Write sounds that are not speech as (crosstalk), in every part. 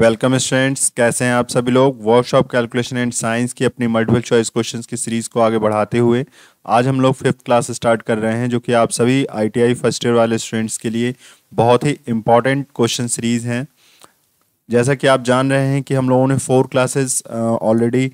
Welcome students कैसे हैं आप सभी लोग वर्कशॉप कैलकुलेशन एंड साइंस की अपनी मल्टीपल चॉइस क्वेश्चंस की सीरीज़ को आगे बढ़ाते हुए आज हम लोग फिफ्थ क्लास स्टार्ट कर रहे हैं जो कि आप सभी आईटीआई फर्स्ट ईयर वाले स्टूडेंट्स के लिए बहुत ही इंपॉर्टेंट क्वेश्चन सीरीज़ हैं जैसा कि आप जान रहे हैं कि हम लोगों ने फोर क्लासेस ऑलरेडी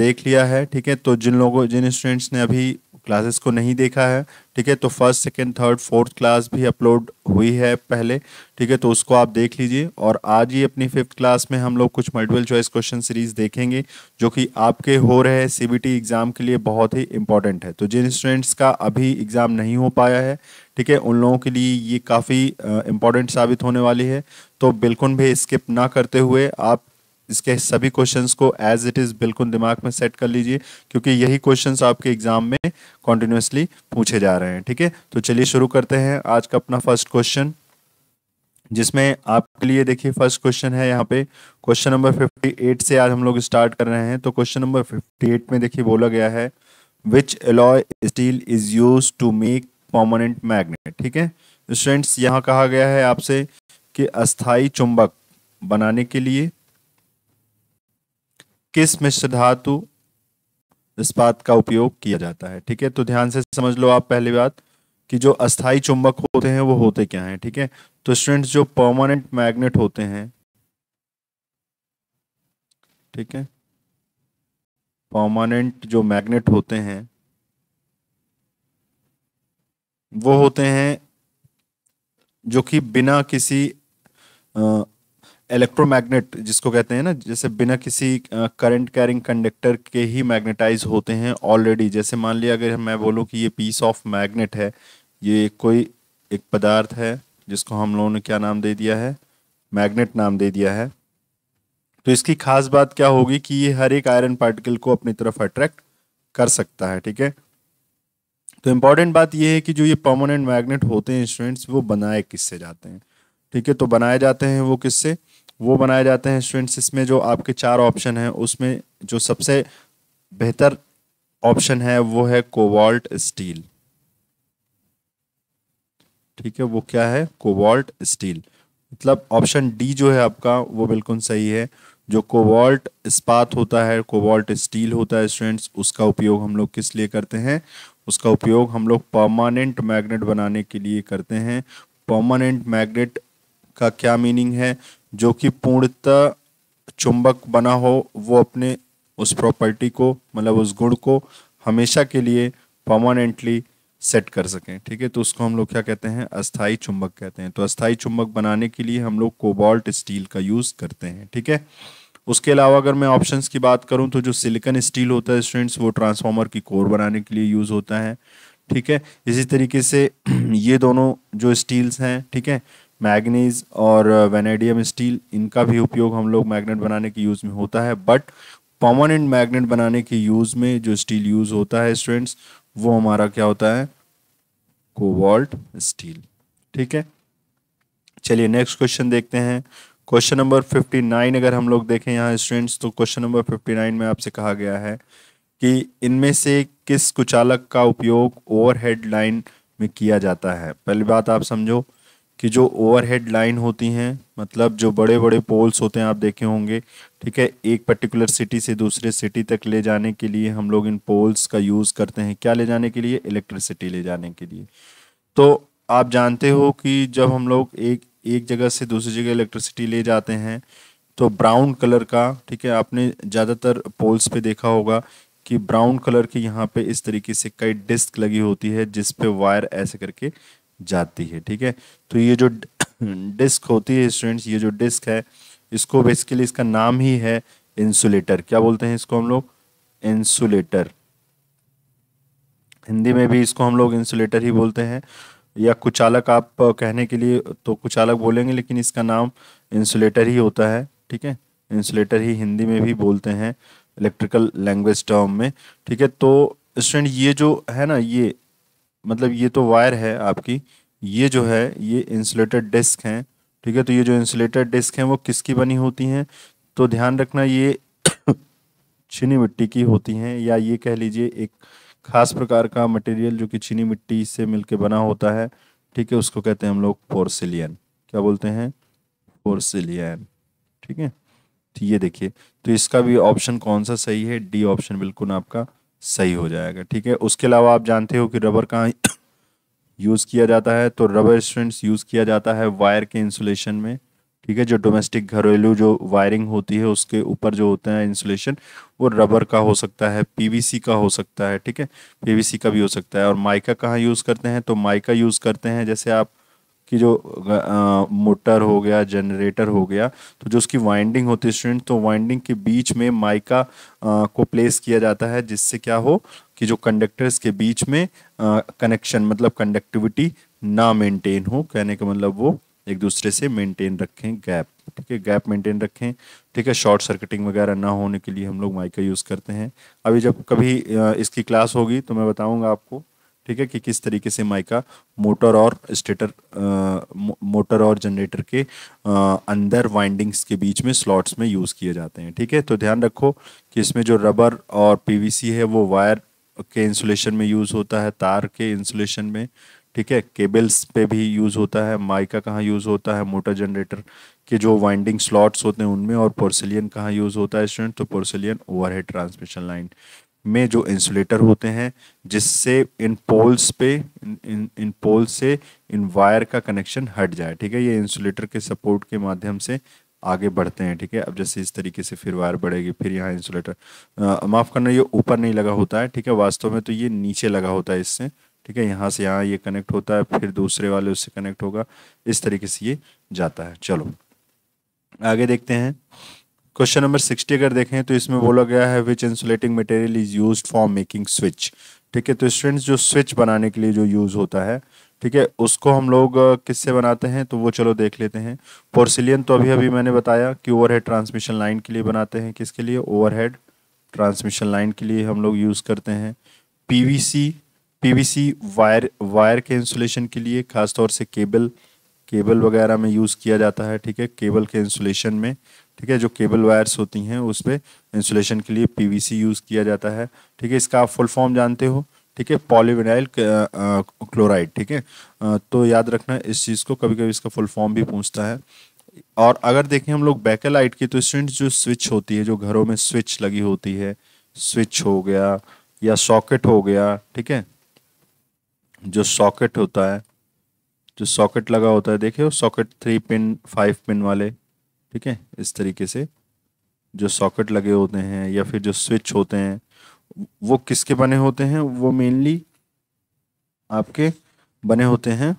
देख लिया है ठीक है तो जिन लोगों जिन स्टूडेंट्स ने अभी क्लासेस को नहीं देखा है ठीक है तो first second third fourth class भी अपलोड हुई है पहले ठीक है तो उसको आप देख लीजिए और आज ही अपनी फिफ्थ क्लास में हम लोग कुछ मल्टीपल चॉइस क्वेश्चन सीरीज देखेंगे जो कि आपके हो रहे सीबीटी एग्ज़ाम के लिए बहुत ही इंपॉर्टेंट है तो जिन स्टूडेंट्स का अभी एग्ज़ाम नहीं हो पाया है ठीक है उन लोगों के लिए ये काफ़ी इंपॉर्टेंट साबित होने वाली है तो बिल्कुल भी स्किप ना करते हुए आप इसके सभी क्वेश्चंस को एज इट इज़ बिल्कुल दिमाग में सेट कर लीजिए क्योंकि यही क्वेश्चंस आपके एग्जाम में कॉन्टिन्यूसली पूछे जा रहे हैं ठीक है तो चलिए शुरू करते हैं आज का अपना फर्स्ट क्वेश्चन जिसमें आपके लिए देखिए फर्स्ट क्वेश्चन है यहाँ पे क्वेश्चन नंबर एट से आज हम लोग स्टार्ट कर रहे हैं तो क्वेश्चन नंबर एट में देखिए बोला गया है which alloy steel is use to make permanent magnet ठीक है स्टूडेंट्स यहाँ कहा गया है आपसे कि अस्थाई चुंबक बनाने के लिए किस मिश्र धातु इस्पात का उपयोग किया जाता है ठीक है तो ध्यान से समझ लो आप पहली बात कि जो अस्थाई चुंबक होते हैं वो होते क्या हैं ठीक है थीके? तो स्टूडेंट्स जो परमानेंट मैग्नेट होते हैं ठीक है परमानेंट जो मैग्नेट होते हैं वो होते हैं जो कि बिना किसी इलेक्ट्रोमैग्नेट जिसको कहते हैं ना जैसे बिना किसी करंट कैरिंग कंडक्टर के ही मैग्नेटाइज होते हैं ऑलरेडी जैसे मान लिया अगर मैं बोलूँ कि ये पीस ऑफ मैग्नेट है ये कोई एक पदार्थ है जिसको हम लोगों ने क्या नाम दे दिया है मैग्नेट नाम दे दिया है तो इसकी खास बात क्या होगी कि ये हर एक आयरन पार्टिकल को अपनी तरफ अट्रैक्ट कर सकता है ठीक है तो इम्पॉर्टेंट बात यह है कि जो ये परमानेंट मैग्नेट होते हैं इंस्ट्रूमेंट्स वो बनाए किससे जाते हैं ठीक है तो बनाए जाते हैं वो किससे वो बनाए जाते हैं स्टूडेंट्स इसमें जो आपके चार ऑप्शन हैं उसमें जो सबसे बेहतर ऑप्शन है वो है कोवाल्ट स्टील ठीक है वो क्या है कोवाल्ट स्टील मतलब ऑप्शन डी जो है आपका वो बिल्कुल सही है जो कोवाल्ट इस्पात होता है कोवाल्ट स्टील होता है स्टूडेंट्स उसका उपयोग हम लोग किस लिए करते हैं उसका उपयोग हम लोग परमानेंट मैग्नेट बनाने के लिए करते हैं परमानेंट मैग्नेट का क्या मीनिंग है जो कि पूर्णतः चुंबक बना हो वो अपने उस प्रॉपर्टी को मतलब उस गुण को हमेशा के लिए परमानेंटली सेट कर सकें ठीक है तो उसको हम लोग क्या कहते हैं अस्थाई चुंबक कहते हैं तो अस्थाई चुंबक बनाने के लिए हम लोग कोबाल्ट स्टील का यूज़ करते हैं ठीक है उसके अलावा अगर मैं ऑप्शंस की बात करूं तो जो सिलिकन स्टील होता है स्टूडेंट्स वो ट्रांसफार्मर की कोर बनाने के लिए यूज़ होता है ठीक है इसी तरीके से (clears throat) ये दोनों जो स्टील्स हैं ठीक है मैग्नीज और वेनेडियम स्टील इनका भी उपयोग हम लोग मैग्नेट बनाने के यूज़ में होता है बट पॉमोनेंट मैग्नेट बनाने के यूज़ में जो स्टील यूज़ होता है स्टूडेंट्स वो हमारा क्या होता है कोवॉल्ट स्टील ठीक है चलिए नेक्स्ट क्वेश्चन देखते हैं क्वेश्चन नंबर फिफ्टी नाइन अगर हम लोग देखें यहाँ स्टूडेंट्स तो क्वेश्चन नंबर फिफ्टी नाइन में आपसे कहा गया है कि इनमें से किस कुचालक का उपयोग ओवरहेड लाइन में किया जाता है पहली बात आप समझो कि जो ओवरहेड लाइन होती हैं मतलब जो बड़े बड़े पोल्स होते हैं आप देखे होंगे ठीक है एक पर्टिकुलर सिटी से दूसरे सिटी तक ले जाने के लिए हम लोग इन पोल्स का यूज़ करते हैं क्या ले जाने के लिए इलेक्ट्रिसिटी ले जाने के लिए तो आप जानते हो कि जब हम लोग एक एक जगह से दूसरी जगह इलेक्ट्रिसिटी ले जाते हैं तो ब्राउन कलर का ठीक है आपने ज़्यादातर पोल्स पे देखा होगा कि ब्राउन कलर की यहाँ पे इस तरीके से कई डिस्क लगी होती है जिसपे वायर ऐसे करके जाती है ठीक है तो ये जो डिस्क होती है स्टूडेंट्स ये जो डिस्क है इसको बेसिकली इसका नाम ही है इंसुलेटर क्या बोलते हैं इसको हम लोग इंसुलेटर हिंदी में भी इसको हम लोग इंसुलेटर ही बोलते हैं या कुचालक आप कहने के लिए तो कुचालक बोलेंगे लेकिन इसका नाम इंसुलेटर ही होता है ठीक है इंसुलेटर ही हिंदी में भी बोलते हैं इलेक्ट्रिकल लैंग्वेज टर्म में ठीक है तो स्टूडेंट ये जो है ना ये मतलब ये तो वायर है आपकी ये जो है ये इंसुलेटेड डिस्क हैं ठीक है तो ये जो इंसुलेटेड डिस्क हैं वो किसकी बनी होती हैं तो ध्यान रखना ये (coughs) चीनी मिट्टी की होती हैं या ये कह लीजिए एक खास प्रकार का मटेरियल जो कि चीनी मिट्टी से मिलके बना होता है ठीक है उसको कहते हैं हम लोग पोर्सिलियन क्या बोलते हैं पोर्सिलियन ठीक है तो ये देखिए तो इसका भी ऑप्शन कौन सा सही है डी ऑप्शन बिल्कुल आपका सही हो जाएगा ठीक है उसके अलावा आप जानते हो कि रबर कहाँ (coughs) यूज़ किया जाता है तो रबर स्ट्रेंड्स यूज़ किया जाता है वायर के इंसुलेशन में ठीक है जो डोमेस्टिक घरेलू जो वायरिंग होती है उसके ऊपर जो होते हैं इंसुलेशन वो रबर का हो सकता है पीवीसी का हो सकता है ठीक है पीवीसी का भी हो सकता है और माइका कहाँ यूज़ करते हैं तो माइका यूज़ करते हैं जैसे आप कि जो मोटर हो गया जनरेटर हो गया तो जो उसकी वाइंडिंग होती है स्टूडेंट तो वाइंडिंग के बीच में माइका को प्लेस किया जाता है जिससे क्या हो कि जो कंडक्टर्स के बीच में कनेक्शन मतलब कंडक्टिविटी ना मेंटेन हो कहने का मतलब वो एक दूसरे से मेंटेन रखें गैप ठीक है गैप मेंटेन रखें ठीक है शॉर्ट सर्किटिंग वगैरह ना होने के लिए हम लोग माइका यूज़ करते हैं अभी जब कभी इसकी क्लास होगी तो मैं बताऊँगा आपको ठीक है कि किस तरीके से माइका मोटर और स्टेटर मोटर और जनरेटर के आ, अंदर वाइंडिंग्स के बीच में स्लॉट्स में यूज़ किए जाते हैं ठीक है तो ध्यान रखो कि इसमें जो रबर और पीवीसी है वो वायर के इंसुलेशन में यूज़ होता है तार के इंसुलेशन में ठीक है केबल्स पे भी यूज़ होता है माइका कहाँ यूज़ होता है मोटर जनरेटर के जो वाइंडिंग स्लॉट्स होते हैं उनमें और पोर्सिलियन कहाँ यूज़ होता है स्टूडेंट तो पोर्सिलियन ओवरहेड ट्रांसमिशन लाइन में जो इंसुलेटर होते हैं जिससे इन पोल्स पे इन इन, इन पोल से इन वायर का कनेक्शन हट जाए ठीक है ये इंसुलेटर के सपोर्ट के माध्यम से आगे बढ़ते हैं ठीक है अब जैसे इस तरीके से फिर वायर बढ़ेगी फिर यहाँ इंसुलेटर माफ़ करना ये ऊपर नहीं लगा होता है ठीक है वास्तव में तो ये नीचे लगा होता है इससे ठीक है यहाँ से यहाँ ये कनेक्ट होता है फिर दूसरे वाले उससे कनेक्ट होगा इस तरीके से ये जाता है चलो आगे देखते हैं क्वेश्चन नंबर सिक्सटी अगर देखें तो इसमें बोला गया है which insulating material is use for making switch ठीक है तो स्टूडेंट्स जो स्विच बनाने के लिए जो यूज़ होता है ठीक है उसको हम लोग किससे बनाते हैं तो वो चलो देख लेते हैं पोर्सिलियन तो अभी अभी मैंने बताया कि ओवरहेड ट्रांसमिशन लाइन के लिए बनाते हैं किसके लिए ओवरहेड ट्रांसमिशन लाइन के लिए हम लोग यूज़ करते हैं पीवीसी पीवीसी वायर वायर के इंसुलेशन के लिए ख़ासतौर से केबल केबल वगैरह में यूज़ किया जाता है ठीक है केबल के इंसुलेशन में ठीक है जो केबल वायर्स होती हैं उस पर इंसुलेशन के लिए पीवीसी यूज़ किया जाता है ठीक है इसका आप फुल फॉर्म जानते हो ठीक है पॉलीविनाइल क्लोराइड ठीक है तो याद रखना इस चीज़ को कभी कभी इसका फुल फॉर्म भी पूछता है और अगर देखें हम लोग बैकेलाइट की तो स्टूडेंट जो स्विच होती है जो घरों में स्विच लगी होती है स्विच हो गया या सॉकेट हो गया ठीक है जो सॉकेट होता है जो सॉकेट लगा होता है देखे हो socket three pin five pin वाले ठीक है इस तरीके से जो सॉकेट लगे होते हैं या फिर जो स्विच होते हैं वो किसके बने होते हैं वो मेनली आपके बने होते हैं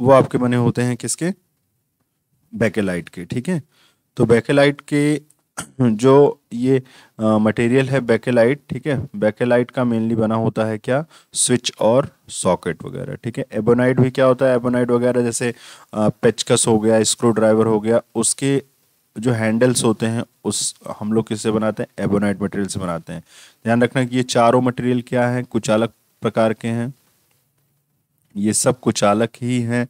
वो आपके बने होते हैं किसके बैकेलाइट के ठीक है तो बैकेलाइट के (clears throat) जो ये मटेरियल है बैकेलाइट ठीक है बैकेलाइट का मेनली बना होता है क्या स्विच और सॉकेट वगैरह ठीक है एबोनाइट भी क्या होता है एबोनाइट वगैरह जैसे पेचकस हो गया स्क्रू ड्राइवर हो गया उसके जो हैंडल्स होते हैं उस हम लोग किससे बनाते हैं एबोनाइट मटेरियल से बनाते हैं ध्यान रखना कि ये चारों मटेरियल क्या है कुचालक प्रकार के हैं ये सब कुचालक ही हैं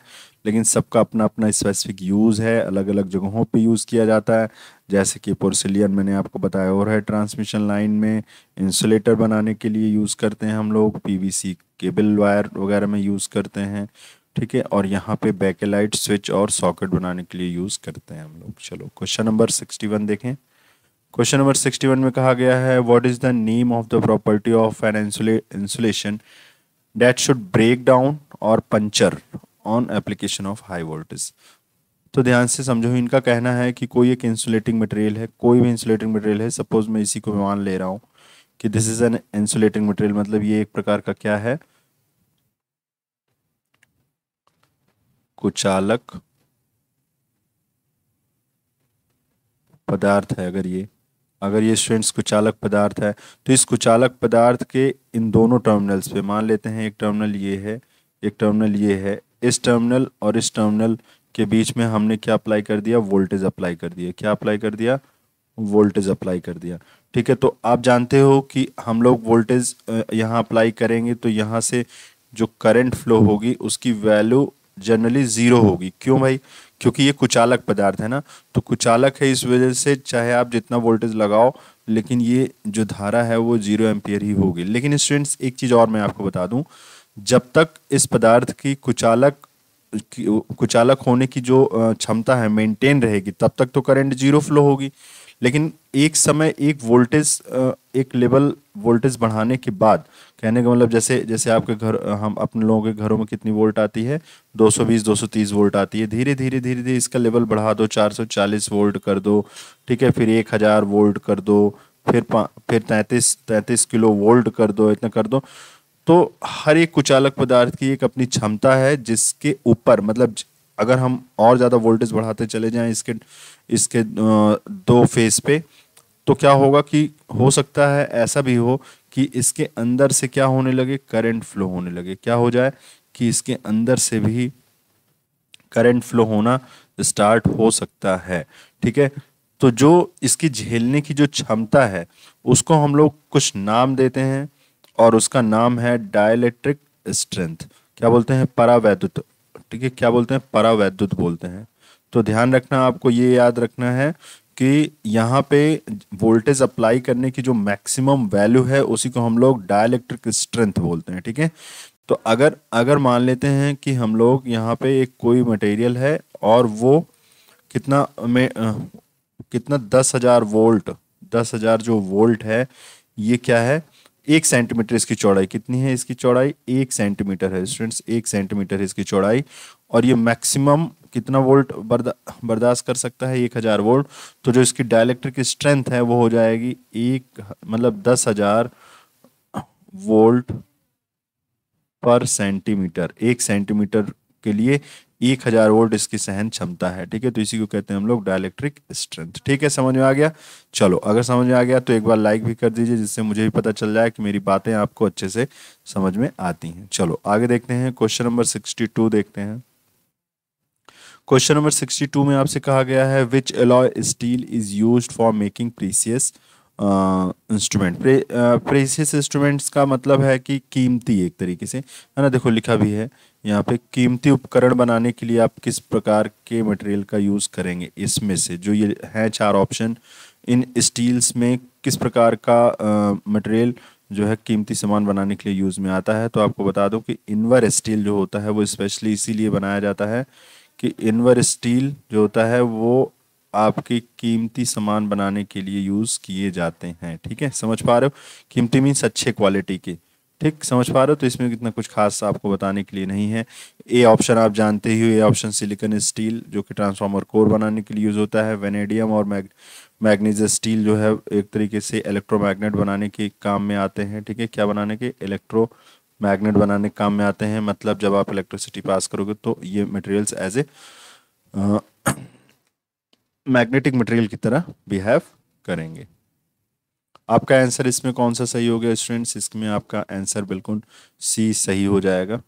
लेकिन सबका अपना अपना स्पेसिफिक यूज़ है अलग अलग जगहों पे यूज़ किया जाता है जैसे कि पोर्सिलियन मैंने आपको बताया और है ट्रांसमिशन लाइन में इंसुलेटर बनाने के लिए यूज़ करते हैं हम लोग पीवीसी केबल वायर वगैरह में यूज़ करते हैं ठीक है और यहाँ पे बैकेलाइट स्विच और सॉकेट बनाने के लिए यूज़ करते हैं हम लोग चलो क्वेश्चन नंबर सिक्सटी वन देखें क्वेश्चन नंबर सिक्सटी वन में कहा गया है what is the name of the property of an insulation that should break down और puncture on application of high voltage तो ध्यान से समझो इनका कहना है कि कोई एक इंसुलेटिंग मटेरियल है कोई भी इंसुलेटिंग मटेरियल है सपोज मैं इसी को मान ले रहा हूँ कि this is an insulating material मतलब ये एक प्रकार का क्या है कुचालक पदार्थ है अगर ये अगर ये स्टूडेंट्स कुचालक पदार्थ है तो इस कुचालक पदार्थ के इन दोनों टर्मिनल्स पे मान लेते हैं एक टर्मिनल ये है एक टर्मिनल ये है इस टर्मिनल और इस टर्मिनल के बीच में हमने क्या अप्लाई कर दिया वोल्टेज अप्लाई कर दिया क्या अप्लाई कर दिया वोल्टेज अप्लाई कर दिया ठीक है तो आप जानते हो कि हम लोग वोल्टेज यहाँ अप्लाई करेंगे तो यहाँ से जो करंट फ्लो होगी उसकी वैल्यू जनरली ज़ीरो होगी क्यों भाई क्योंकि ये कुचालक पदार्थ है ना तो कुचालक है इस वजह से चाहे आप जितना वोल्टेज लगाओ लेकिन ये जो धारा है वो जीरो एम्पियर ही होगी लेकिन स्टूडेंट्स एक चीज़ और मैं आपको बता दूं जब तक इस पदार्थ की कुचालक की, कुचालक होने की जो क्षमता है मेंटेन रहेगी तब तक तो करंट जीरो फ्लो होगी लेकिन एक समय एक वोल्टेज एक लेवल वोल्टेज बढ़ाने के बाद कहने का मतलब जैसे जैसे आपके घर हम अपने लोगों के घरों में कितनी वोल्ट आती है 220 230 वोल्ट आती है धीरे धीरे धीरे धीरे इसका लेवल बढ़ा दो 440 वोल्ट कर दो ठीक है फिर 1000 वोल्ट कर दो फिर फिर तैंतीस तैंतीस किलो वोल्ट कर दो इतना कर दो तो हर एक कुचालक पदार्थ की एक अपनी क्षमता है जिसके ऊपर मतलब अगर हम और ज़्यादा वोल्टेज बढ़ाते चले जाएं इसके इसके दो फेज पे तो क्या होगा कि हो सकता है ऐसा भी हो कि इसके अंदर से क्या होने लगे करंट फ्लो होने लगे क्या हो जाए कि इसके अंदर से भी करंट फ्लो होना स्टार्ट हो सकता है ठीक है तो जो इसकी झेलने की जो क्षमता है उसको हम लोग कुछ नाम देते हैं और उसका नाम है डायलेक्ट्रिक स्ट्रेंथ क्या बोलते हैं परावैद्युत ठीक है क्या बोलते हैं परावैद्युत बोलते हैं तो ध्यान रखना आपको ये याद रखना है कि यहाँ पे वोल्टेज अप्लाई करने की जो मैक्सिमम वैल्यू है उसी को हम लोग डायलेक्ट्रिक स्ट्रेंथ बोलते हैं ठीक है तो अगर अगर मान लेते हैं कि हम लोग यहाँ पे एक कोई मटेरियल है और वो कितना में आ, कितना दस हज़ार वोल्ट दस हज़ार जो वोल्ट है ये क्या है एक सेंटीमीटर इसकी चौड़ाई कितनी है इसकी चौड़ाई एक सेंटीमीटर है स्टूडेंट्स एक सेंटीमीटर है इसकी चौड़ाई और ये मैक्सिमम कितना वोल्ट बर्दा बर्दाश्त कर सकता है एक हज़ार वोल्ट तो जो इसकी डायलैक्ट्रिक स्ट्रेंथ है वो हो जाएगी एक मतलब दस हज़ार वोल्ट पर सेंटीमीटर एक सेंटीमीटर के लिए एक हजार वोल्ट इसकी सहन क्षमता है ठीक है तो इसी को कहते हैं हम लोग डायलेक्ट्रिक स्ट्रेंथ ठीक है समझ में आ गया चलो अगर समझ में आ गया तो एक बार लाइक भी कर दीजिए जिससे मुझे भी पता चल जाए कि मेरी बातें आपको अच्छे से समझ में आती हैं चलो आगे देखते हैं क्वेश्चन नंबर सिक्सटी टू देखते हैं क्वेश्चन नंबर सिक्सटी टू में आपसे कहा गया है which alloy steel is use for making precious instrument precious instruments का मतलब है कि कीमती एक तरीके से है ना देखो लिखा भी है यहाँ पे कीमती उपकरण बनाने के लिए आप किस प्रकार के मटेरियल का यूज़ करेंगे इसमें से जो ये हैं चार ऑप्शन इन स्टील्स में किस प्रकार का मटेरियल जो है कीमती सामान बनाने के लिए यूज़ में आता है तो आपको बता दूं कि इनवर स्टील जो होता है वो स्पेशली इसीलिए बनाया जाता है कि इनवर स्टील जो होता है वो आपके कीमती सामान बनाने के लिए यूज़ किए जाते हैं ठीक है समझ पा रहे हो कीमती मीन्स अच्छे क्वालिटी के ठीक समझ पा रहे हो तो इसमें कितना कुछ खास आपको बताने के लिए नहीं है ए ऑप्शन आप जानते ही हो ए ऑप्शन सिलिकन स्टील जो कि ट्रांसफार्मर कोर बनाने के लिए यूज़ होता है वेनेडियम और मैग मैग्नीज स्टील जो है एक तरीके से इलेक्ट्रोमैग्नेट बनाने के काम में आते हैं ठीक है क्या बनाने के इलेक्ट्रो मैग्नेट बनाने के काम में आते हैं मतलब जब आप इलेक्ट्रिसिटी पास करोगे तो ये materials as a magnetic material की तरह बिहेव करेंगे आपका आंसर इसमें कौन सा सही हो गया स्टूडेंट्स इसमें आपका आंसर बिल्कुल सी सही हो जाएगा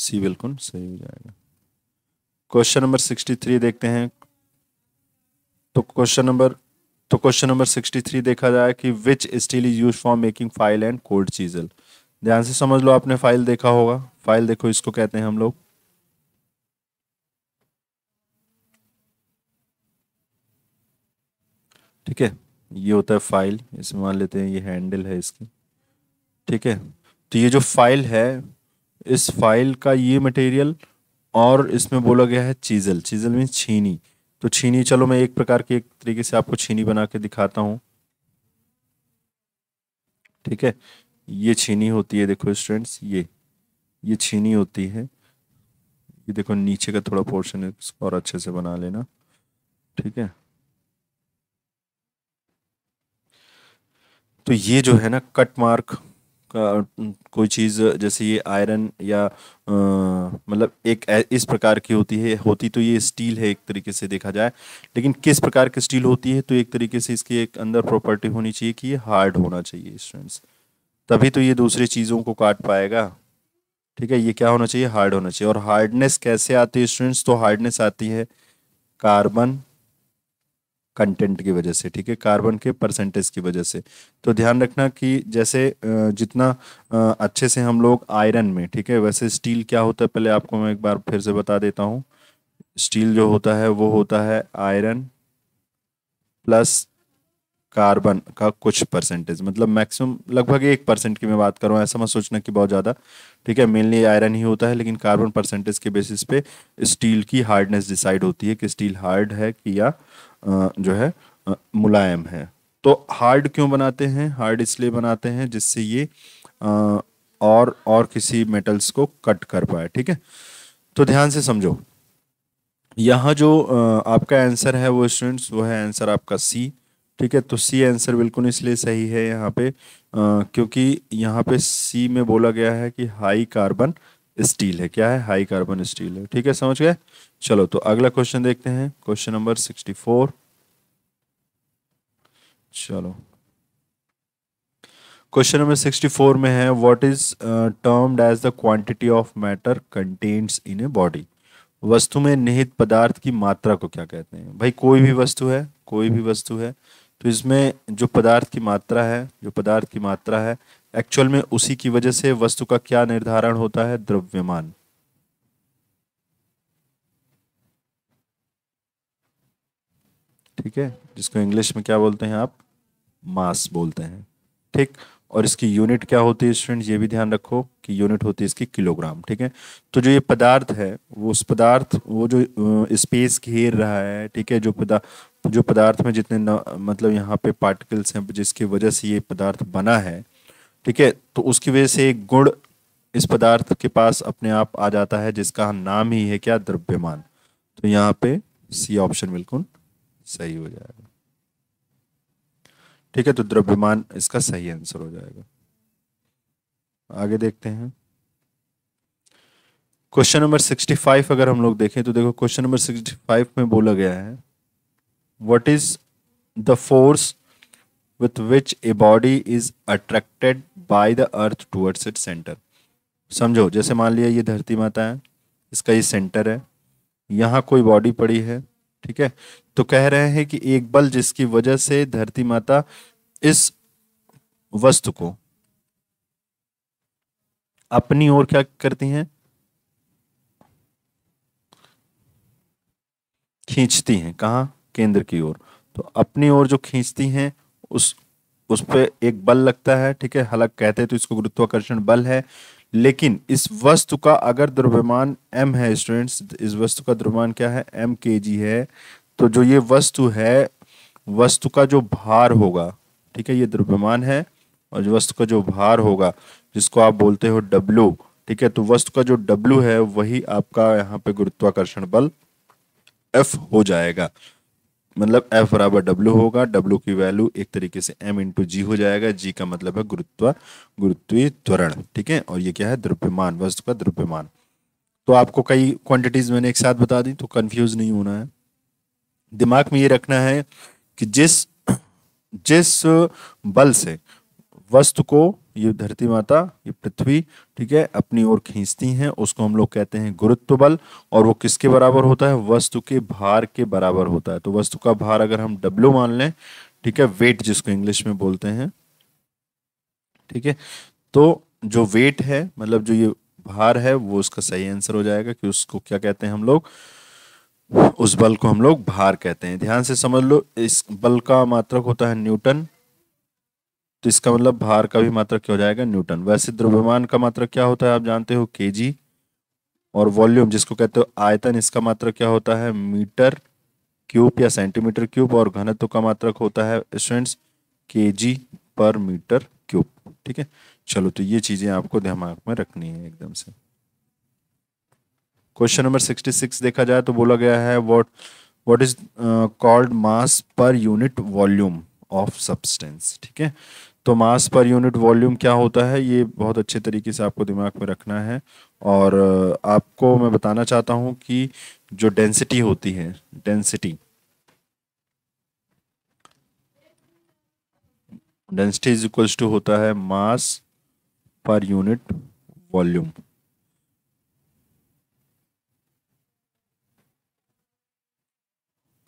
सी बिल्कुल सही हो जाएगा क्वेश्चन नंबर सिक्सटी थ्री देखते हैं तो क्वेश्चन नंबर तो क्वेश्चन नंबर सिक्सटी थ्री देखा जाए कि which steel is use for making file and cold chisel ध्यान से समझ लो आपने फाइल देखा होगा फाइल देखो इसको कहते हैं हम लोग ठीक है ये होता है फाइल इसमें मान लेते हैं ये हैंडल है इसकी ठीक है तो ये जो फाइल है इस फाइल का ये मटेरियल और इसमें बोला गया है चीजल चीजल मीन्स छीनी तो छीनी चलो मैं एक प्रकार के एक तरीके से आपको छीनी बना के दिखाता हूँ ठीक है ये छीनी होती है देखो स्टूडेंट्स ये ये छीनी होती है ये देखो नीचे का थोड़ा पोर्शन है इसको और अच्छे से बना लेना ठीक है तो ये जो है ना कट मार्क का कोई चीज़ जैसे ये आयरन या मतलब एक इस प्रकार की होती है होती तो ये स्टील है एक तरीके से देखा जाए लेकिन किस प्रकार की स्टील होती है तो एक तरीके से इसकी एक अंदर प्रॉपर्टी होनी चाहिए कि ये हार्ड होना चाहिए स्टूडेंट्स तभी तो ये दूसरी चीज़ों को काट पाएगा ठीक है ये क्या होना चाहिए हार्ड होना चाहिए और हार्डनेस कैसे आती है स्टूडेंट्स तो हार्डनेस आती है कार्बन कंटेंट की वजह से ठीक है कार्बन के परसेंटेज की वजह से तो ध्यान रखना कि जैसे जितना अच्छे से हम लोग आयरन में ठीक है वैसे स्टील क्या होता है पहले आपको मैं एक बार फिर से बता देता हूँ स्टील जो होता है वो होता है आयरन प्लस कार्बन का कुछ परसेंटेज मतलब मैक्सिमम लगभग एक परसेंट की मैं बात कर रहा हूँ ऐसा मत सोचना कि बहुत ज़्यादा ठीक है मेनली आयरन ही होता है लेकिन कार्बन परसेंटेज के बेसिस पे स्टील की हार्डनेस डिसाइड होती है कि स्टील हार्ड है कि या जो है मुलायम है तो हार्ड क्यों बनाते हैं हार्ड इसलिए बनाते हैं जिससे ये और और किसी मेटल्स को कट कर पाए ठीक है तो ध्यान से समझो यहाँ जो आपका आंसर है वो स्टूडेंट्स वो है आंसर आपका सी ठीक है तो सी आंसर बिल्कुल इसलिए सही है यहाँ पे आ, क्योंकि यहाँ पे सी में बोला गया है कि हाई कार्बन स्टील है क्या है हाई कार्बन स्टील है ठीक है समझ गए चलो तो अगला क्वेश्चन देखते हैं क्वेश्चन नंबर सिक्सटी फोर चलो क्वेश्चन नंबर सिक्सटी फोर में है what is termed as the quantity of matter contains in a body वस्तु में निहित पदार्थ की मात्रा को क्या कहते हैं भाई कोई भी वस्तु है कोई भी वस्तु है तो इसमें जो पदार्थ की मात्रा है जो पदार्थ की मात्रा है एक्चुअल में उसी की वजह से वस्तु का क्या निर्धारण होता है द्रव्यमान ठीक है जिसको इंग्लिश में क्या बोलते हैं आप मास बोलते हैं ठीक और इसकी यूनिट क्या होती है स्टूडेंट ये भी ध्यान रखो कि यूनिट होती है इसकी किलोग्राम ठीक है तो जो ये पदार्थ है वो उस पदार्थ वो जो स्पेस घेर रहा है ठीक है जो पदार्थ जो पदार्थ में जितने न, मतलब यहाँ पे पार्टिकल्स हैं जिसकी वजह से ये पदार्थ बना है ठीक है तो उसकी वजह से एक गुण इस पदार्थ के पास अपने आप आ जाता है जिसका नाम ही है क्या द्रव्यमान तो यहाँ पे सी ऑप्शन बिल्कुल सही हो जाएगा ठीक है तो द्रव्यमान इसका सही आंसर हो जाएगा आगे देखते हैं क्वेश्चन नंबर सिक्सटी फाइव अगर हम लोग देखें तो देखो क्वेश्चन नंबर सिक्सटी फाइव में बोला गया है what is the force with which a body is attracted by the earth towards its center समझो जैसे मान लिया ये धरती माता है इसका ये सेंटर है यहाँ कोई बॉडी पड़ी है ठीक है तो कह रहे हैं कि एक बल जिसकी वजह से धरती माता इस वस्तु को अपनी ओर क्या करती हैं खींचती हैं कहा केंद्र की ओर तो अपनी ओर जो खींचती हैं उस उस पर एक बल लगता है ठीक है हालांकि कहते हैं तो इसको गुरुत्वाकर्षण बल है लेकिन इस वस्तु का अगर द्रव्यमान एम है स्टूडेंट्स इस वस्तु का द्रव्यमान क्या है एम के जी है तो जो ये वस्तु है वस्तु का जो भार होगा ठीक है ये द्रव्यमान है और जो वस्तु का जो भार होगा जिसको आप बोलते हो डब्लू ठीक है तो वस्तु का जो डब्लू है वही आपका यहाँ पे गुरुत्वाकर्षण बल एफ हो जाएगा मतलब एफ बराबर डब्ल्यू होगा डब्ल्यू की वैल्यू एक तरीके से एम इंटू जी हो जाएगा जी का मतलब है गुरुत्व गुरुत्वी त्वरण ठीक है और ये क्या है द्रव्यमान वस्तु का द्रव्यमान तो आपको कई क्वांटिटीज मैंने एक साथ बता दी तो कंफ्यूज नहीं होना है दिमाग में ये रखना है कि जिस जिस बल से वस्तु को ये धरती माता ये पृथ्वी ठीक है अपनी ओर खींचती हैं उसको हम लोग कहते हैं गुरुत्व बल और वो किसके बराबर होता है वस्तु के भार के बराबर होता है तो वस्तु का भार अगर हम डब्ल्यू मान लें ठीक है वेट जिसको इंग्लिश में बोलते हैं ठीक है तो जो वेट है मतलब जो ये भार है वो उसका सही आंसर हो जाएगा कि उसको क्या कहते हैं हम लोग उस बल को हम लोग भार कहते हैं ध्यान से समझ लो इस बल का मात्रक होता है न्यूटन तो इसका मतलब भार का भी मात्रक क्या हो जाएगा न्यूटन वैसे द्रव्यमान का मात्रक क्या होता है आप जानते हो के और वॉल्यूम जिसको कहते हो आयतन इसका मात्रक क्या होता है मीटर क्यूब या सेंटीमीटर क्यूब और घनत्व का मात्रक होता है स्टूडेंट्स के पर मीटर क्यूब ठीक है चलो तो ये चीज़ें आपको दिमाग में रखनी है एकदम से क्वेश्चन नंबर सिक्सटी सिक्स देखा जाए तो बोला गया है what what is called mass per unit volume of substance ठीक है तो मास पर यूनिट वॉल्यूम क्या होता है ये बहुत अच्छे तरीके से आपको दिमाग में रखना है और आपको मैं बताना चाहता हूँ कि जो डेंसिटी होती है density density is equals to होता है मास पर यूनिट वॉल्यूम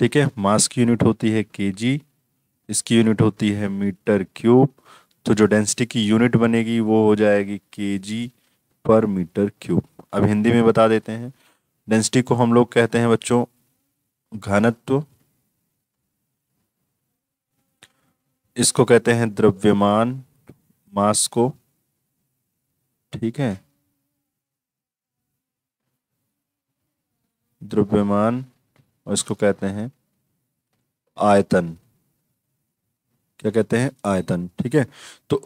ठीक है मास की यूनिट होती है केजी इसकी यूनिट होती है मीटर क्यूब तो जो डेंसिटी की यूनिट बनेगी वो हो जाएगी के जी पर मीटर क्यूब अब हिंदी में बता देते हैं डेंसिटी को हम लोग कहते हैं बच्चों घनत्व इसको कहते हैं द्रव्यमान मास को ठीक है द्रव्यमान और इसको कहते हैं आयतन क्या कहते हैं आयतन ठीक है तो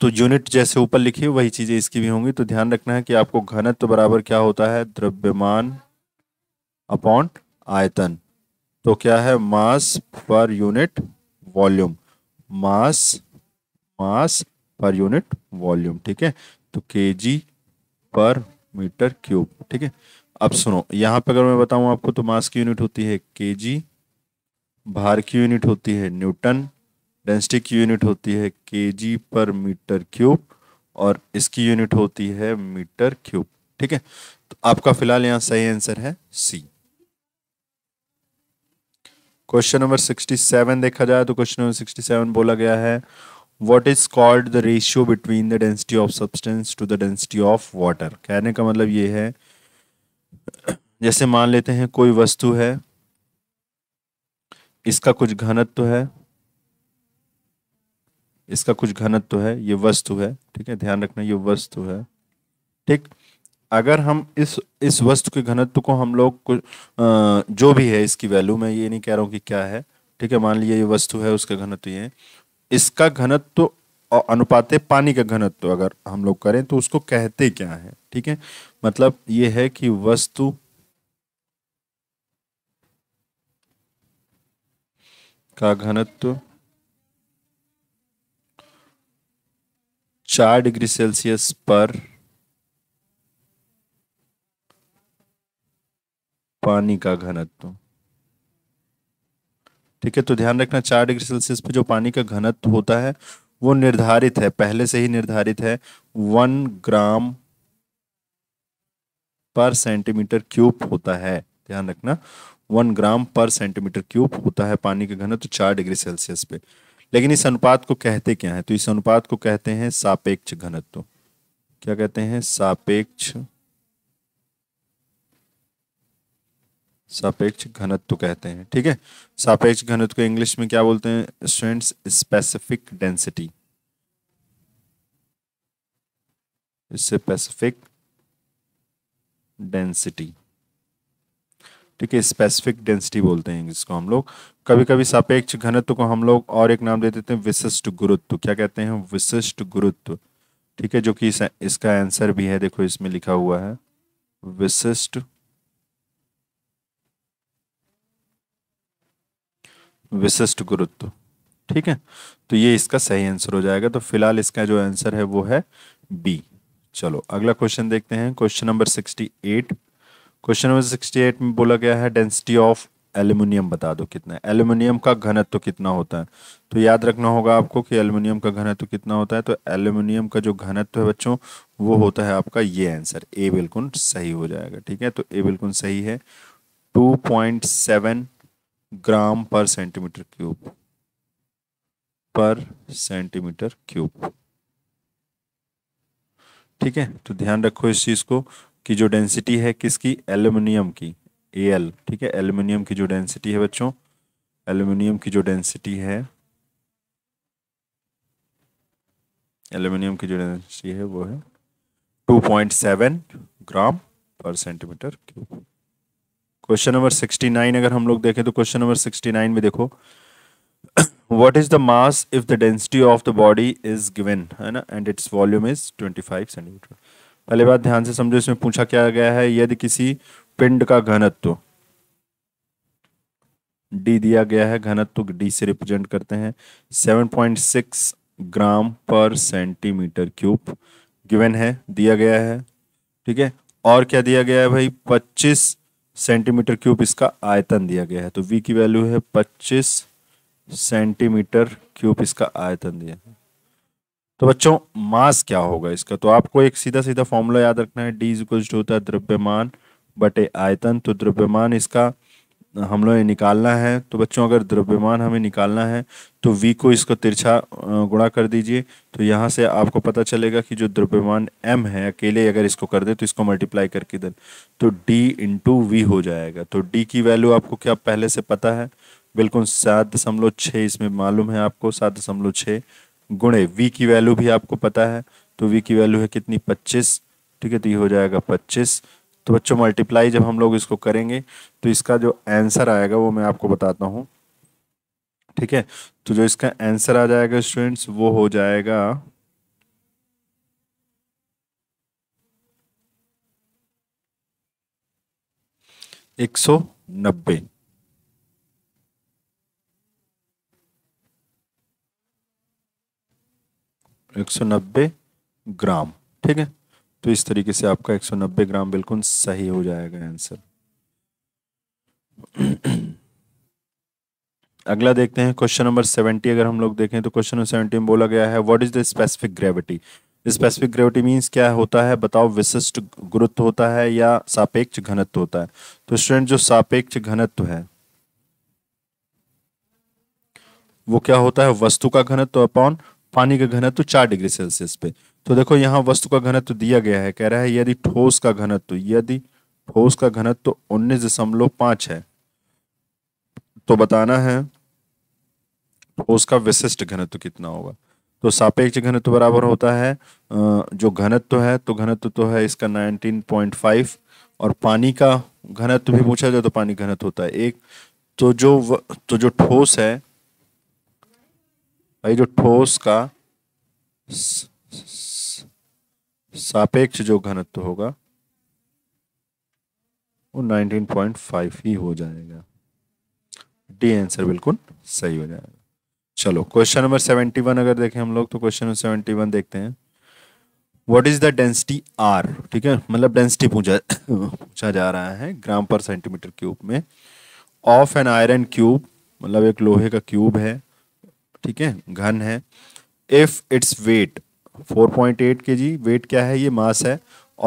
तो यूनिट जैसे ऊपर लिखी वही चीज़ें इसकी भी होंगी तो ध्यान रखना है कि आपको घनत्व तो बराबर क्या होता है द्रव्यमान अपॉन आयतन तो क्या है मास पर यूनिट वॉल्यूम मास मास पर यूनिट वॉल्यूम ठीक है तो के जी पर मीटर क्यूब ठीक है अब सुनो यहां पर अगर मैं बताऊं आपको तो मास की यूनिट होती है के जी भार की यूनिट होती है न्यूटन डेंसिटी की यूनिट होती है के पर मीटर क्यूब और इसकी यूनिट होती है मीटर क्यूब ठीक है तो आपका फिलहाल यहाँ सही आंसर है सी क्वेश्चन नंबर 67 देखा जाए तो क्वेश्चन नंबर 67 बोला गया है what is called the ratio between the density of substance to the density of water कहने का मतलब ये है जैसे मान लेते हैं कोई वस्तु है इसका कुछ घनत्व तो है इसका कुछ घनत्व है ये वस्तु है ठीक है ध्यान रखना ये वस्तु है ठीक अगर हम इस इस वस्तु के घनत्व को हम लोग जो भी है इसकी वैल्यू मैं ये नहीं कह रहा हूँ कि क्या है ठीक है मान लिया ये वस्तु है उसका घनत्व ये इसका घनत्व और अनुपाते पानी का घनत्व अगर हम लोग करें तो उसको कहते क्या है ठीक है मतलब ये है कि वस्तु का घनत्व चार डिग्री सेल्सियस पर पानी का घनत्व ठीक है तो ध्यान रखना चार डिग्री सेल्सियस पे जो पानी का घनत्व होता है वो निर्धारित है पहले से ही निर्धारित है one gram per centimetre cube होता है ध्यान रखना one gram per centimetre cube होता है पानी का घनत्व चार डिग्री सेल्सियस पे लेकिन इस अनुपात को कहते क्या है तो इस अनुपात को कहते हैं सापेक्ष घनत्व क्या कहते हैं सापेक्ष सापेक्ष घनत्व कहते हैं ठीक है सापेक्ष घनत्व को इंग्लिश में क्या बोलते हैं students specific density specific density ठीक है स्पेसिफिक डेंसिटी बोलते हैं जिसको हम लोग कभी कभी सापेक्ष घनत्व को हम लोग और एक नाम दे देते हैं विशिष्ट गुरुत्व क्या कहते हैं विशिष्ट गुरुत्व ठीक है जो कि इसका आंसर भी है देखो इसमें लिखा हुआ है विशिष्ट विशिष्ट गुरुत्व ठीक है तो ये इसका सही आंसर हो जाएगा तो फिलहाल इसका जो आंसर है वो है बी चलो अगला क्वेश्चन देखते हैं question number sixty eight question number sixty eight में बोला गया है डेंसिटी ऑफ एल्यूमिनियम बता दो कितना है एल्यूमिनियम का घनत्व तो कितना होता है तो याद रखना होगा आपको कि एल्यूमिनियम का घनत्व तो कितना होता है तो एल्यूमिनियम का जो घनत्व तो है बच्चों वो होता है आपका ये आंसर ए बिल्कुल सही हो जाएगा ठीक है तो ए बिल्कुल सही है two point seven gram per centimetre cube per centimetre cube ठीक है तो ध्यान रखो इस चीज़ को की जो डेंसिटी है किसकी एल्यूमिनियम की ए एल ठीक है एल्यूमिनियम की जो डेंसिटी है बच्चों एल्यूमिनियम की जो डेंसिटी है एल्यूमिनियम की जो डेंसिटी है वो है two point seven gram per centimetre cube question number sixty nine अगर हम लोग देखें तो क्वेश्चन नंबर सिक्सटी नाइन में देखो what is the mass if the density of the body is given है ना and its volume is twenty five centimetre पहले बात ध्यान से समझो इसमें पूछा क्या गया है यदि किसी पिंड का घनत्व डी दिया गया है घनत्व डी से रिप्रेजेंट करते हैं 7.6 ग्राम पर सेंटीमीटर क्यूब गिवन है दिया गया है ठीक है और क्या दिया गया है भाई 25 सेंटीमीटर क्यूब इसका आयतन दिया गया है तो वी की वैल्यू है 25 सेंटीमीटर क्यूब इसका आयतन दिया है तो बच्चों मास क्या होगा इसका तो आपको एक सीधा सीधा फॉर्मूला याद रखना है डी इक्वल टू होता है द्रव्यमान बटे आयतन तो द्रव्यमान इसका हम लोग निकालना है तो बच्चों अगर द्रव्यमान हमें निकालना है तो v को इसको तिरछा गुणा कर दीजिए तो यहाँ से आपको पता चलेगा कि जो द्रव्यमान m है अकेले अगर इसको कर दे तो इसको मल्टीप्लाई करके दे तो d इंटू वी हो जाएगा तो d की वैल्यू आपको क्या पहले से पता है बिल्कुल सात दशमलव छः इसमें मालूम है आपको सात दशमलव छः गुणे वी की वैल्यू भी आपको पता है तो वी की वैल्यू है कितनी पच्चीस ठीक है तो ये हो जाएगा पच्चीस तो बच्चों मल्टीप्लाई जब हम लोग इसको करेंगे तो इसका जो आंसर आएगा वो मैं आपको बताता हूँ ठीक है तो जो इसका आंसर आ जाएगा स्टूडेंट्स वो हो जाएगा एक सौ नब्बे 190 ग्राम ठीक है तो इस तरीके से आपका 190 ग्राम बिल्कुल सही हो जाएगा आंसर अगला देखते हैं क्वेश्चन नंबर 70 अगर हम लोग देखें तो क्वेश्चन नंबर 70 में बोला गया है what is the specific gravity specific gravity means क्या होता है बताओ विशिष्ट गुरुत्व होता है या सापेक्ष घनत्व होता है तो स्टूडेंट जो सापेक्ष घनत्व है वो क्या होता है वस्तु का घनत्व अपॉन पानी का घनत्व चार डिग्री सेल्सियस पे तो देखो यहाँ वस्तु का घनत्व दिया गया है कह रहा है यदि ठोस का घनत्व यदि ठोस का घनत्व उन्नीस दशमलव पांच है तो बताना है ठोस का विशिष्ट घनत्व कितना होगा तो सापेक्ष घनत्व बराबर होता है जो घनत्व है तो घनत्व तो है इसका नाइनटीन पॉइंट फाइव और पानी का घनत्व भी पूछा जाए तो पानी घनत्व होता है एक तो जो तो जो ठोस है भाई जो ठोस का सापेक्ष जो घनत्व होगा वो 19.5 ही हो जाएगा डी आंसर बिल्कुल सही हो जाएगा चलो क्वेश्चन नंबर 71 अगर देखें हम लोग तो क्वेश्चन नंबर 71 देखते हैं what is the density are ठीक है मतलब डेंसिटी पूछा पूछा जा रहा है ग्राम पर सेंटीमीटर क्यूब में ऑफ एन आयरन क्यूब मतलब एक लोहे का क्यूब है ठीक है घन है if its weight 4.8 G weight क्या है ये मास है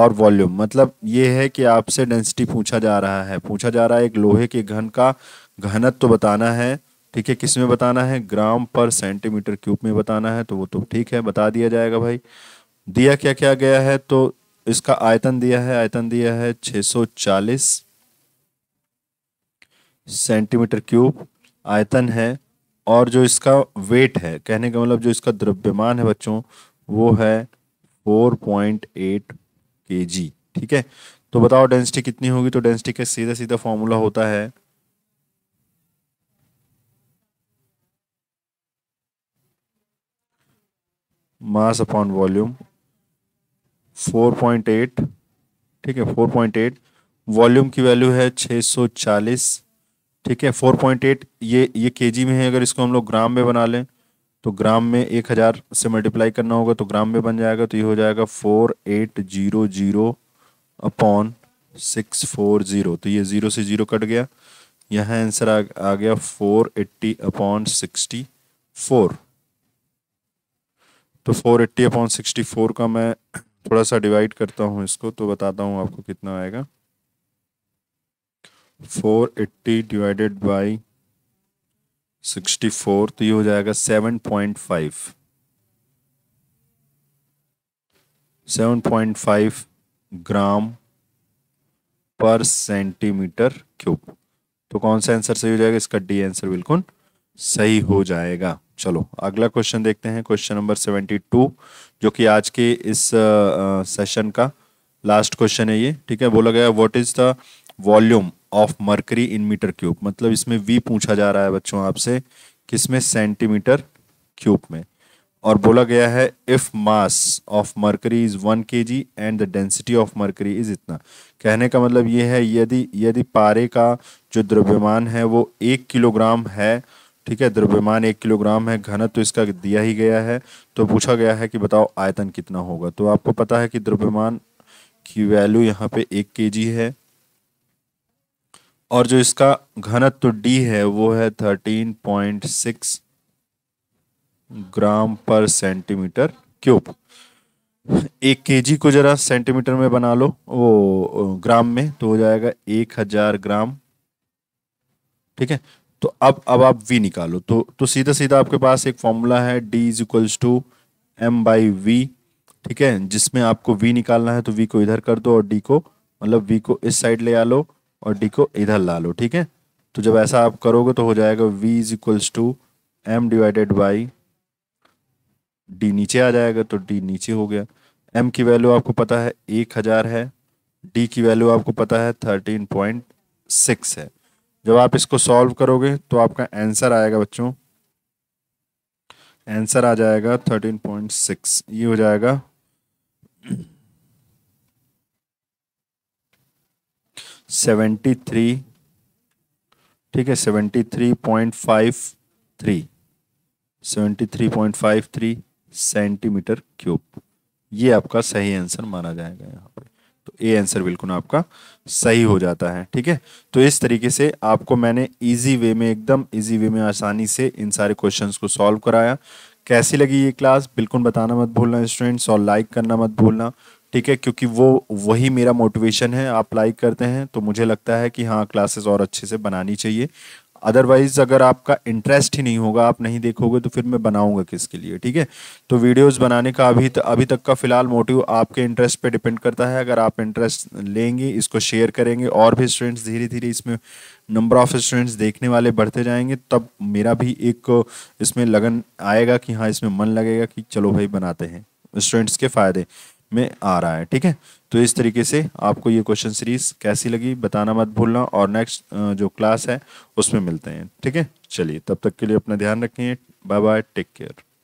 और वॉल्यूम मतलब ये है कि आपसे डेंसिटी पूछा जा रहा है पूछा जा रहा है एक लोहे के घन का घनत्व तो बताना है ठीक है किस में बताना है ग्राम पर सेंटीमीटर क्यूब में बताना है तो वो तो ठीक है बता दिया जाएगा भाई दिया क्या क्या गया है तो इसका आयतन दिया है आयतन दिया है 640 सेंटीमीटर क्यूब आयतन है और जो इसका वेट है कहने का मतलब जो इसका द्रव्यमान है बच्चों वो है फोर पॉइंट एट के जी ठीक है तो बताओ डेंसिटी कितनी होगी तो डेंसिटी का सीधा सीधा फॉर्मूला होता है मास अपॉन वॉल्यूम 4.8 ठीक है 4.8 वॉल्यूम की वैल्यू है 640 ठीक है 4.8 ये ये केजी में है अगर इसको हम लोग ग्राम में बना लें तो ग्राम में एक हज़ार से मल्टीप्लाई करना होगा तो ग्राम में बन जाएगा तो ये हो जाएगा four eight zero zero upon six four zero तो ये ज़ीरो से ज़ीरो कट गया यहाँ आंसर आ, आ गया four eighty upon sixty four तो four eighty upon sixty four का मैं थोड़ा सा डिवाइड करता हूँ इसको तो बताता हूँ आपको कितना आएगा four eighty divided by sixty four तो ये हो जाएगा seven point five seven point five gram per centimetre cube तो कौन सा आंसर सही हो जाएगा इसका डी आंसर बिल्कुल सही हो जाएगा चलो अगला क्वेश्चन देखते हैं क्वेश्चन नंबर सेवेंटी टू जो कि आज के इस सेशन का लास्ट क्वेश्चन है ये ठीक है बोला गया what is the volume of mercury in metre cube मतलब इसमें वी पूछा जा रहा है बच्चों आपसे किसमें सेंटीमीटर क्यूब में और बोला गया है if mass of mercury is one K G and the density of mercury is इतना कहने का मतलब ये है यदि यदि पारे का जो द्रव्यमान है वो एक किलोग्राम है ठीक है द्रव्यमान एक किलोग्राम है घनत्व तो इसका दिया ही गया है तो पूछा गया है कि बताओ आयतन कितना होगा तो आपको पता है कि द्रव्यमान की वैल्यू यहाँ पे एक के जी है और जो इसका घनत्व डी है वो है thirteen point six gram per centimetre cube एक केजी को जरा सेंटीमीटर में बना लो वो ग्राम में तो हो जाएगा एक हजार ग्राम ठीक है तो अब अब आप वी निकालो तो तो सीधा सीधा आपके पास एक फॉर्मूला है D is equals to M by V ठीक है जिसमें आपको वी निकालना है तो वी को इधर कर दो और डी को मतलब वी को इस साइड ले आ लो और डी को इधर ला लो ठीक है तो जब ऐसा आप करोगे तो हो जाएगा V is equals to M divided by D नीचे आ जाएगा तो डी नीचे हो गया एम की वैल्यू आपको पता है एक हज़ार है डी की वैल्यू आपको पता है थर्टीन पॉइंट सिक्स है जब आप इसको सॉल्व करोगे तो आपका आंसर आएगा बच्चों आंसर आ जाएगा थर्टीन पॉइंट सिक्स ये हो जाएगा सेवेंटी थ्री ठीक है seventy three point five three seventy three point five three centimetre cube ये आपका सही आंसर माना जाएगा यहाँ पर तो ए आंसर बिल्कुल आपका सही हो जाता है ठीक है तो इस तरीके से आपको मैंने इजी वे में एकदम इजी वे में आसानी से इन सारे क्वेश्चंस को सॉल्व कराया कैसी लगी ये क्लास बिल्कुल बताना मत भूलना स्टूडेंट्स और लाइक करना मत भूलना ठीक है क्योंकि वो वही मेरा मोटिवेशन है आप लाइक करते हैं तो मुझे लगता है कि हाँ क्लासेस और अच्छे से बनानी चाहिए अदरवाइज़ अगर आपका इंटरेस्ट ही नहीं होगा आप नहीं देखोगे तो फिर मैं बनाऊंगा किसके लिए ठीक है तो वीडियोस बनाने का अभी त, अभी तक का फ़िलहाल मोटिव आपके इंटरेस्ट पे डिपेंड करता है अगर आप इंटरेस्ट लेंगे इसको शेयर करेंगे और भी स्टूडेंट्स धीरे धीरे इसमें नंबर ऑफ़ स्टूडेंट्स देखने वाले बढ़ते जाएंगे तब मेरा भी एक इसमें लगन आएगा कि हाँ इसमें मन लगेगा कि चलो भाई बनाते हैं स्टूडेंट्स के फ़ायदे में आ रहा है ठीक है तो इस तरीके से आपको ये क्वेश्चन सीरीज कैसी लगी बताना मत भूलना और नेक्स्ट जो क्लास है उसमें मिलते हैं ठीक है चलिए तब तक के लिए अपना ध्यान रखिए बाय बाय टेक केयर